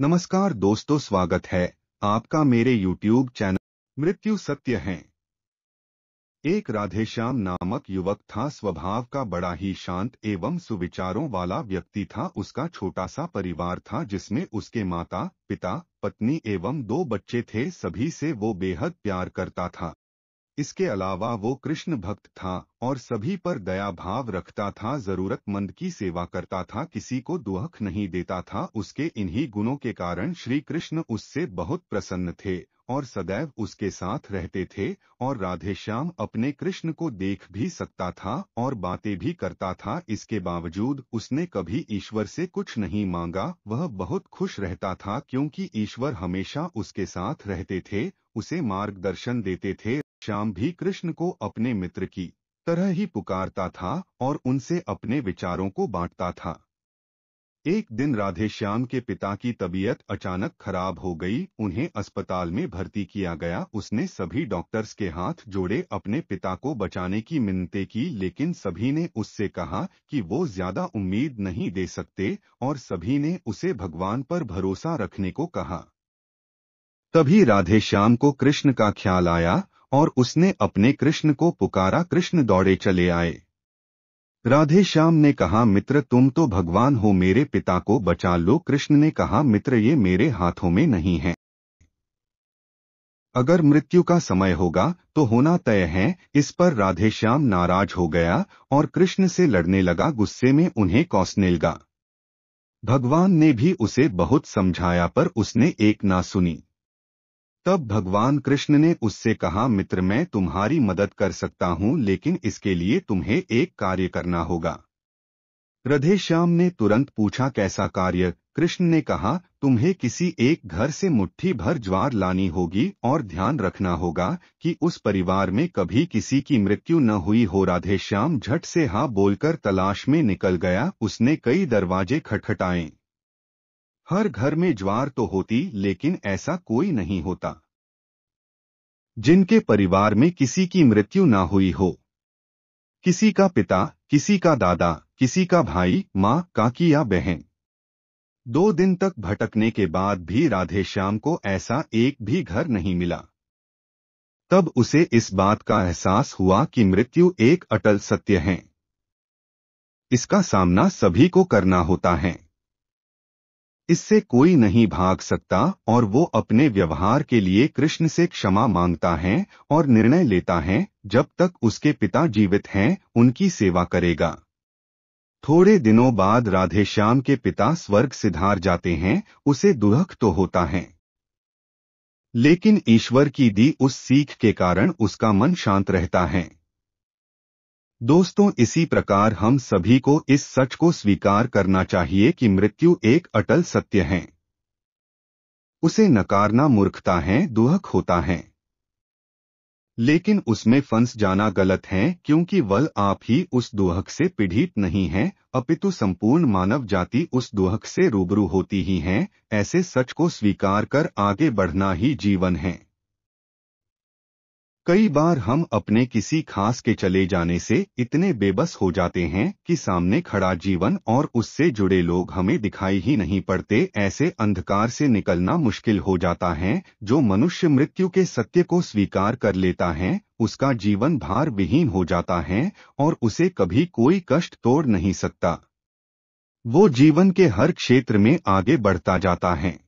नमस्कार दोस्तों स्वागत है आपका मेरे YouTube चैनल मृत्यु सत्य है एक राधेश्याम नामक युवक था स्वभाव का बड़ा ही शांत एवं सुविचारों वाला व्यक्ति था उसका छोटा सा परिवार था जिसमें उसके माता पिता पत्नी एवं दो बच्चे थे सभी से वो बेहद प्यार करता था इसके अलावा वो कृष्ण भक्त था और सभी पर दया भाव रखता था जरूरतमंद की सेवा करता था किसी को दुहक नहीं देता था उसके इन्हीं गुणों के कारण श्री कृष्ण उससे बहुत प्रसन्न थे और सदैव उसके साथ रहते थे और राधे श्याम अपने कृष्ण को देख भी सकता था और बातें भी करता था इसके बावजूद उसने कभी ईश्वर से कुछ नहीं मांगा वह बहुत खुश रहता था क्योंकि ईश्वर हमेशा उसके साथ रहते थे उसे मार्गदर्शन देते थे श्याम भी कृष्ण को अपने मित्र की तरह ही पुकारता था और उनसे अपने विचारों को बांटता था एक दिन राधे श्याम के पिता की तबीयत अचानक खराब हो गई उन्हें अस्पताल में भर्ती किया गया उसने सभी डॉक्टर्स के हाथ जोड़े अपने पिता को बचाने की मिन्नते की लेकिन सभी ने उससे कहा कि वो ज्यादा उम्मीद नहीं दे सकते और सभी ने उसे भगवान पर भरोसा रखने को कहा तभी राधेश्याम को कृष्ण का ख्याल आया और उसने अपने कृष्ण को पुकारा कृष्ण दौड़े चले आए राधे श्याम ने कहा मित्र तुम तो भगवान हो मेरे पिता को बचा लो कृष्ण ने कहा मित्र ये मेरे हाथों में नहीं है अगर मृत्यु का समय होगा तो होना तय है इस पर राधेश्याम नाराज हो गया और कृष्ण से लड़ने लगा गुस्से में उन्हें कौसने लगा भगवान ने भी उसे बहुत समझाया पर उसने एक ना सुनी तब भगवान कृष्ण ने उससे कहा मित्र मैं तुम्हारी मदद कर सकता हूँ लेकिन इसके लिए तुम्हें एक कार्य करना होगा रधेश्याम श्याम ने तुरंत पूछा कैसा कार्य कृष्ण ने कहा तुम्हें किसी एक घर से मुट्ठी भर ज्वार लानी होगी और ध्यान रखना होगा कि उस परिवार में कभी किसी की मृत्यु न हुई हो राधे श्याम झट से हाँ बोलकर तलाश में निकल गया उसने कई दरवाजे खटखटाए हर घर में ज्वार तो होती लेकिन ऐसा कोई नहीं होता जिनके परिवार में किसी की मृत्यु ना हुई हो किसी का पिता किसी का दादा किसी का भाई माँ काकी या बहन दो दिन तक भटकने के बाद भी राधे श्याम को ऐसा एक भी घर नहीं मिला तब उसे इस बात का एहसास हुआ कि मृत्यु एक अटल सत्य है इसका सामना सभी को करना होता है इससे कोई नहीं भाग सकता और वो अपने व्यवहार के लिए कृष्ण से क्षमा मांगता है और निर्णय लेता है जब तक उसके पिता जीवित हैं उनकी सेवा करेगा थोड़े दिनों बाद राधेश्याम के पिता स्वर्ग सिधार जाते हैं उसे दुहक तो होता है लेकिन ईश्वर की दी उस सीख के कारण उसका मन शांत रहता है दोस्तों इसी प्रकार हम सभी को इस सच को स्वीकार करना चाहिए कि मृत्यु एक अटल सत्य है उसे नकारना मूर्खता है दुहक होता है लेकिन उसमें फंस जाना गलत है क्योंकि वल आप ही उस दुहक से पीड़ित नहीं है अपितु संपूर्ण मानव जाति उस दुहक से रूबरू होती ही है ऐसे सच को स्वीकार कर आगे बढ़ना ही जीवन है कई बार हम अपने किसी खास के चले जाने से इतने बेबस हो जाते हैं कि सामने खड़ा जीवन और उससे जुड़े लोग हमें दिखाई ही नहीं पड़ते ऐसे अंधकार से निकलना मुश्किल हो जाता है जो मनुष्य मृत्यु के सत्य को स्वीकार कर लेता है उसका जीवन भार विहीन हो जाता है और उसे कभी कोई कष्ट तोड़ नहीं सकता वो जीवन के हर क्षेत्र में आगे बढ़ता जाता है